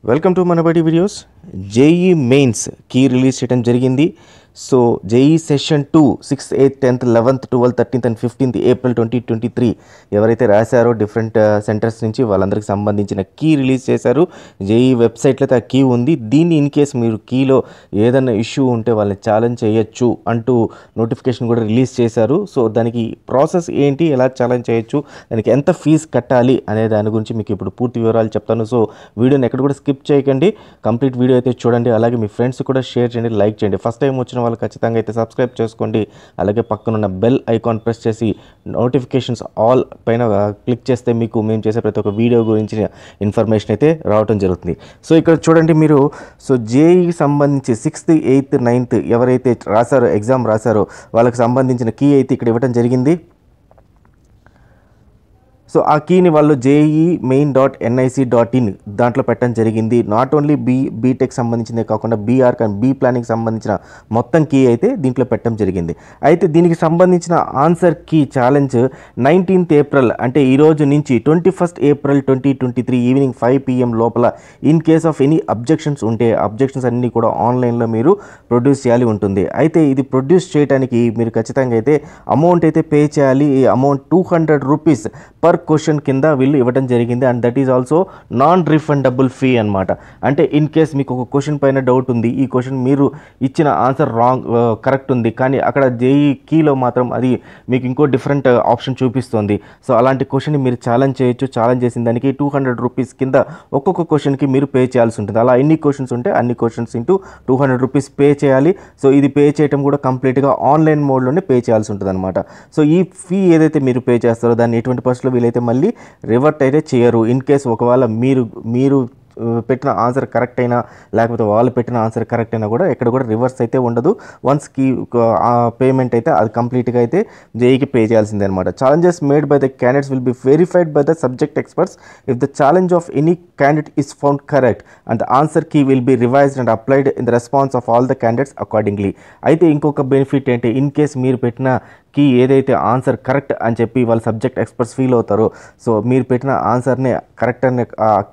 Welcome to Manabadi videos. JEE mains key release చేయడం జరిగింది so JEE session two sixth eighth tenth eleventh twelfth thirteenth and fifteenth April twenty twenty three ఎవరైతే రాశారో different centres నుంచి వాళ్ళందరికి సంబంధించిన key release చేశారు JEE వెబ్సైట్లో ఆ కీ ఉంది దీన్ని ఇన్ కేస్ మీరు కీలో ఏదైనా ఇష్యూ ఉంటే వాళ్ళని ఛాలెంజ్ చేయొచ్చు అంటూ నోటిఫికేషన్ కూడా రిలీజ్ చేశారు సో దానికి ప్రాసెస్ ఏంటి ఎలా ఛాలెంజ్ చేయొచ్చు దానికి ఎంత ఫీజు కట్టాలి అనే దాని గురించి మీకు ఇప్పుడు పూర్తి వివరాలు చెప్తాను సో వీడియోని ఎక్కడ కూడా స్కిప్ చేయకండి కంప్లీట్ వీడియో వీడియో అయితే చూడండి అలాగే మీ ఫ్రెండ్స్ కూడా షేర్ చేయండి లైక్ చేయండి ఫస్ట్ టైం వచ్చిన వాళ్ళు ఖచ్చితంగా అయితే సబ్స్క్రైబ్ చేసుకోండి అలాగే పక్కనున్న బెల్ ఐకాన్ ప్రెస్ చేసి నోటిఫికేషన్స్ ఆల్ పైన క్లిక్ చేస్తే మీకు మేము చేసే ప్రతి ఒక్క వీడియో గురించి ఇన్ఫర్మేషన్ అయితే రావడం జరుగుతుంది సో ఇక్కడ చూడండి మీరు సో జేఈకి సంబంధించి సిక్స్త్ ఎయిత్ నైన్త్ ఎవరైతే రాశారో ఎగ్జామ్ రాశారో వాళ్ళకి సంబంధించిన కీ అయితే ఇక్కడ ఇవ్వడం జరిగింది సో ఆ కీని వాళ్ళు JEE main dot NIC dot in దాంట్లో పెట్టడం జరిగింది నాట్ ఓన్లీ బీ బీటెక్ సంబంధించిందే కాకుండా బీఆర్ కానీ బీ ప్లానింగ్ సంబంధించిన మొత్తం కీ అయితే దీంట్లో పెట్టడం జరిగింది అయితే దీనికి సంబంధించిన answer key challenge nineteenth April అంటే ఈ రోజు నుంచి twenty first April twenty twenty three evening five PM లోపల in case of any objections ఉంటే అబ్జెక్షన్స్ అన్నీ కూడా ఆన్లైన్లో మీరు ప్రొడ్యూస్ చేయాలి ఉంటుంది అయితే ఇది ప్రొడ్యూస్ చేయడానికి మీరు ఖచ్చితంగా అయితే అమౌంట్ అయితే పే చేయాలి ఈ amount two hundred rupees per work question కింద వీళ్ళు ఇవ్వడం జరిగింది and that is also non refundable fee అనమాట అంటే ఇన్ కేస్ మీకు ఒక క్వశ్చన్ పైన డౌట్ ఉంది ఈ క్వశ్చన్ మీరు ఇచ్చిన ఆన్సర్ రాంగ్ కరెక్ట్ ఉంది కానీ అక్కడ జేఈ కీలో e మాత్రం అది మీకు ఇంకో డిఫరెంట్ ఆప్షన్ చూపిస్తుంది సో అలాంటి క్వశ్చన్ మీరు ఛాలెంజ్ చేయొచ్చు ఛాలెంజ్ చేసిన దానికి టూ హండ్రెడ్ రూపీస్ కింద ఒక్కొక్క క్వశ్చన్కి మీరు పే చేయాల్సి ఉంటుంది అలా ఎన్ని క్వశ్చన్స్ ఉంటే అన్ని questions into two hundred rupees pay చేయాలి సో ఇది పే చేయడం కూడా కంప్లీట్గా ఆన్లైన్ మోడ్లోనే పే చేయాల్సి ఉంటుంది అనమాట సో ఈ ఫీ ఏదైతే మీరు పే చేస్తారో దాన్ని ఎటువంటి పర్సన్లో వీలైతే అయితే మళ్ళీ రివర్ట్ అయితే చేయరు ఇన్ కేస్ ఒకవేళ మీరు మీరు పెట్టిన ఆన్సర్ కరెక్ట్ అయినా లేకపోతే వాళ్ళు పెట్టిన ఆన్సర్ కరెక్ట్ అయినా కూడా ఎక్కడ కూడా రివర్స్ అయితే ఉండదు వన్స్ కీ పేమెంట్ అయితే అది కంప్లీట్గా అయితే జేఈకి పే చేయాల్సిందే అనమాట challenges made by the candidates will be verified by the subject experts if the challenge of any candidate is found correct and answer key will be revised and applied in the response of all the candidates accordingly అయితే ఇంకొక benefit ఏంటి in case మీరు పెట్టిన కి ఏదైతే answer correct అని చెప్పి వాళ్ళు సబ్జెక్ట్ ఎక్స్పర్ట్స్ ఫీల్ అవుతారో సో మీరు పెట్టిన ఆన్సర్నే కరెక్ట్ అనే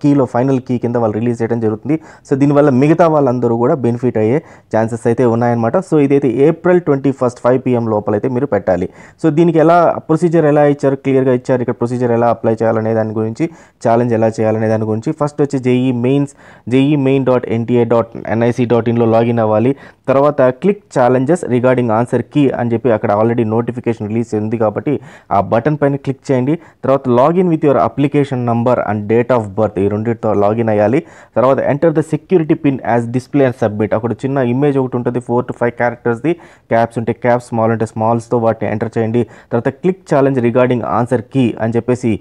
కీలో ఫైనల్ కీ కింద వాళ్ళు రిలీజ్ చేయడం జరుగుతుంది సో దీనివల్ల మిగతా వాళ్ళందరూ కూడా బెనిఫిట్ అయ్యే ఛాన్సెస్ అయితే ఉన్నాయన్నమాట సో ఇదైతే April twenty first five PM లోపలైతే మీరు పెట్టాలి సో దీనికి ఎలా ప్రొసీజర్ ఎలా ఇచ్చారు క్లియర్గా ఇచ్చారు ఇక్కడ ప్రొసీజర్ ఎలా అప్లై చేయాలనే దాని గురించి ఛాలెంజ్ ఎలా చేయాలనే దాని గురించి ఫస్ట్ వచ్చి JEE mains JEE main dot NTA dot NIC dot ఇన్లో లాగిన్ అవ్వాలి తర్వాత click challenges regarding answer key అని చెప్పి అక్కడ ఆల్రెడీ నోట్ నోటిఫికేషన్ రిలీజ్ ఉంది కాబట్టి ఆ బటన్ పైన క్లిక్ చేయండి తర్వాత login with your application number and date of birth ఈ రెండింటితో లాగిన్ అయ్యాలి తర్వాత enter the security pin as display and submit అక్కడ చిన్న ఇమేజ్ ఒకటి ఉంటుంది ఫోర్ టు ఫైవ్ క్యారెక్టర్స్ది క్యాప్స్ ఉంటే క్యాప్స్ స్మాల్ ఉంటే స్మాల్స్తో వాటిని ఎంటర్ చేయండి తర్వాత click challenge regarding answer key అని చెప్పేసి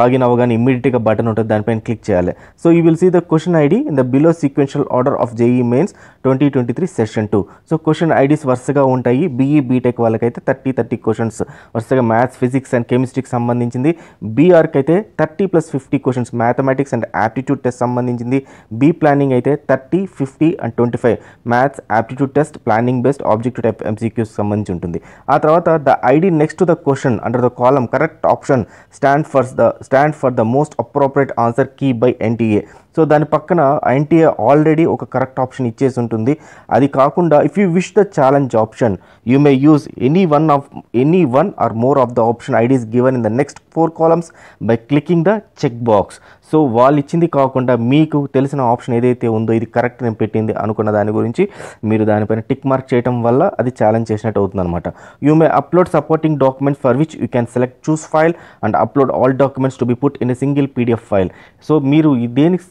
లాగిన్ అవ్వగానే ఇమ్మీడియట్గా బటన్ ఉంటుంది దానిపైన క్లిక్ చేయాలి so you will see the question ID in the below sequential order of JEE mains twenty twenty three session two so question IDs వరుసగా ఉంటాయి BE BTech వాళ్ళకైతే థర్టీ థర్టీ ట్వంటీ క్వశ్చన్స్ వరుసగా maths physics and కెమిస్ట్రీకి సంబంధించింది బీఆర్కి అయితే thirty plus fifty questions mathematics and aptitude test సంబంధించింది B planning అయితే thirty fifty and twenty five maths aptitude test planning based objective type MCQs సంబంధించి ఉంటుంది ఆ తర్వాత the ID next to the question under the column correct option stand for the stand for the most appropriate answer key by NTA so దాని పక్కన NTA already ఒక correct option ఇచ్చేసి ఉంటుంది అది కాకుండా if you wish the challenge option you may use any one of any one or more of the option IDs given in the next four columns by clicking the check box so వాళ్ళు ఇచ్చింది కాకుండా మీకు తెలిసిన option ఏదైతే ఉందో ఇది correct నేను పెట్టింది అనుకున్న దాని గురించి మీరు దానిపైన టిక్ మార్క్ చేయడం వల్ల అది ఛాలెంజ్ చేసినట్టు అవుతుంది అనమాట you may upload supporting documents for which you can select choose file and upload all documents to be put in a single PDF file so మీరు దేనికి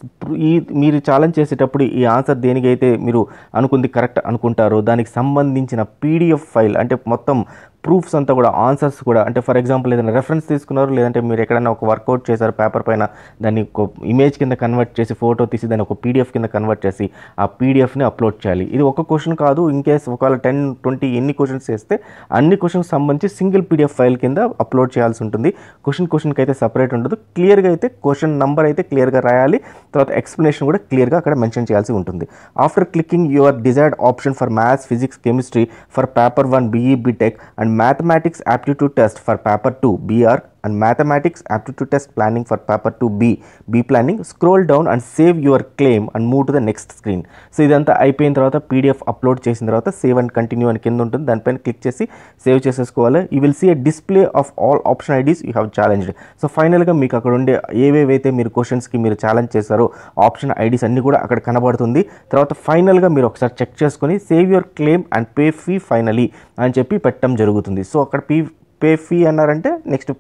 ఈ మీరు ఛాలెంజ్ చేసేటప్పుడు ఈ ఆన్సర్ దేనికైతే మీరు అనుకుంది కరెక్ట్ అనుకుంటారో దానికి సంబంధించిన పీడిఎఫ్ ఫైల్ అంటే మొత్తం ప్రూఫ్స్ అంతా కూడా ఆన్సర్స్ కూడా అంటే ఫర్ ఎగ్జాంపుల్ ఏదైనా రెఫరెన్స్ తీసుకున్నారు లేదంటే మీరు ఎక్కడైనా ఒక వర్కౌట్ చేశారు పేపర్ పైన దాన్ని ఒక ఇమేజ్ కింద కన్వర్ట్ చేసి ఫోటో తీసి దాన్ని ఒక పీడిఎఫ్ కింద కన్వర్ట్ చేసి ఆ పీడిఎఫ్ని అప్లోడ్ చేయాలి ఇది ఒక క్వశ్చన్ కాదు ఇన్ కేస్ ఒకవేళ టెన్ ట్వంటీ ఎన్ని క్వశ్చన్స్ చేస్తే అన్ని క్వశ్చన్స్ సంబంధించి సింగిల్ పీడిఎఫ్ ఫైల్ కింద అప్లోడ్ చేయాల్సి ఉంటుంది క్వశ్చన్ క్వశ్చన్కి అయితే సపరేట్ ఉండదు క్లియర్గా అయితే క్వశ్చన్ నెంబర్ అయితే క్లియర్గా రాయాలి తర్వాత ఎక్స్ప్లెనేషన్ కూడా క్లియర్గా అక్కడ మెన్షన్ చేయాల్సి ఉంటుంది after clicking your desired option for maths physics chemistry for paper one BE BTech and Mathematics Aptitude Test for Paper 2 BR and mathematics aptitude test planning for paper 2b b planning scroll down and save your claim and move to the next screen so ఇదంతా అయిపోయిన తర్వాత PDF upload చేసిన తర్వాత save and continue అని కింద ఉంటుంది దానిపైన click చేసి సేవ్ చేసేసుకోవాలి you will see a display of all option IDs you have challenged so ఫైనల్గా మీకు అక్కడ ఉండే ఏవేవైతే మీరు క్వశ్చన్స్కి మీరు ఛాలెంజ్ చేశారో ఆప్షన్ ఐడీస్ అన్నీ కూడా అక్కడ కనబడుతుంది తర్వాత ఫైనల్గా మీరు ఒకసారి చెక్ చేసుకొని save your claim and pay fee finally అని చెప్పి పెట్టడం జరుగుతుంది సో అక్కడ పీ పే ఫీ అన్నారంటే నెక్స్ట్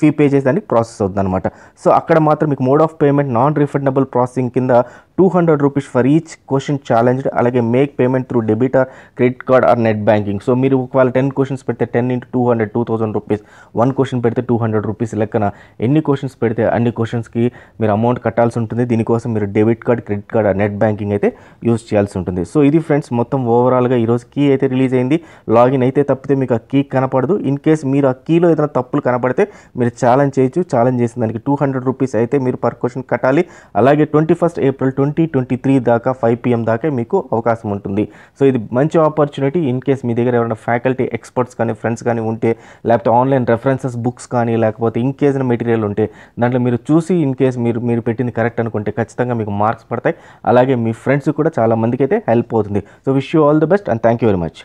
ఫీ పే చేసేదానికి ప్రాసెస్ అవుతుంది అనమాట సో అక్కడ మాత్రం మీకు mode of payment non refundable processing కింద two hundred rupees for each question challenged అలాగే make payment through debit or credit card or net banking so మీరు ఒకవేళ టెన్ క్వశ్చన్స్ పెడితే ten into two hundred two thousand rupees one question పెడితే two hundred rupees లెక్కన ఎన్ని questions పెడితే అన్ని క్వశ్చన్స్కి మీరు అమౌంట్ కట్టాల్సి ఉంటుంది దీనికోసం మీరు debit card credit card net banking అయితే యూజ్ చేయాల్సి ఉంటుంది సో ఇది ఫ్రెండ్స్ మొత్తం ఓవరాల్గా ఈరోజు కీ అయితే రిలీజ్ అయింది లాగిన్ అయితే తప్పితే మీకు ఆ కీ కనపడదు ఇన్ కేస్ మీరు ఆ కీలో ఏదైనా తప్పులు కనపడితే మీరు ఛాలెంజ్ చేయొచ్చు ఛాలెంజ్ చేసిన దానికి టూ హండ్రెడ్ రూపీస్ అయితే మీరు పర్ క్వశ్చన్ కట్టాలి అలాగే twenty first April twenty twenty twenty three దాకా ఫైవ్ పిఎం దాకా మీకు అవకాశం ఉంటుంది సో ఇది మంచి ఆపర్చునిటీ ఇన్ కేస్ మీ దగ్గర ఎవరైనా ఫ్యాకల్టీ ఎక్స్పర్ట్స్ కానీ ఫ్రెండ్స్ కానీ ఉంటే లేకపోతే ఆన్లైన్ రెఫరెన్సెస్ బుక్స్ కానీ లేకపోతే ఇంకేదైనా మెటీరియల్ ఉంటే దాంట్లో మీరు చూసి ఇన్ కేస్ మీరు మీరు పెట్టింది కరెక్ట్ అనుకుంటే ఖచ్చితంగా మీకు మార్క్స్ పడతాయి అలాగే మీ ఫ్రెండ్స్ కూడా చాలా మందికి అయితే హెల్ప్ అవుతుంది so wish you all the best and thank you very much